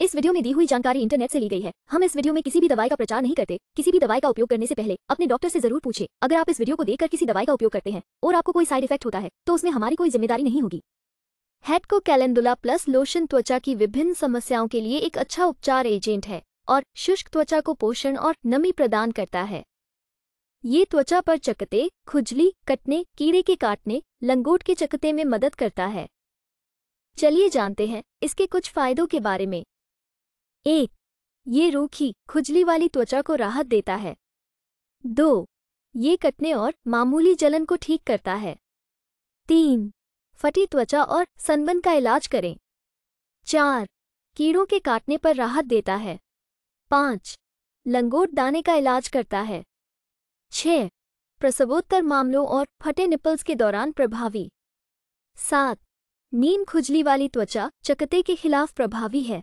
इस वीडियो में दी हुई जानकारी इंटरनेट से ली गई है हम इस वीडियो में किसी भी दवाई का प्रचार नहीं करते किसी भी दवाई का उपयोग करने से पहले अपने डॉक्टर से जरूर पूछे अगर आप इस वीडियो को देखकर किसी दवाई का उपयोग करते हैं और आपको कोई साइड इफेक्ट होता है तो उसमें हमारी कोई जिम्मेदारी नहीं होगी को कैलेंडुला प्लस लोशन त्वचा की विभिन्न समस्याओं के लिए एक अच्छा उपचार एजेंट है और शुष्क त्वचा को पोषण और नमी प्रदान करता है ये त्वचा पर चकते खुजली कटने कीड़े के काटने लंगोट के चकते में मदद करता है चलिए जानते हैं इसके कुछ फायदों के बारे में एक ये रूखी खुजली वाली त्वचा को राहत देता है दो ये कटने और मामूली जलन को ठीक करता है तीन फटी त्वचा और सनबन का इलाज करें चार कीड़ों के काटने पर राहत देता है पाँच लंगोट दाने का इलाज करता है छ प्रसवोत्तर मामलों और फटे निपल्स के दौरान प्रभावी सात नीम खुजली वाली त्वचा चकते के खिलाफ प्रभावी है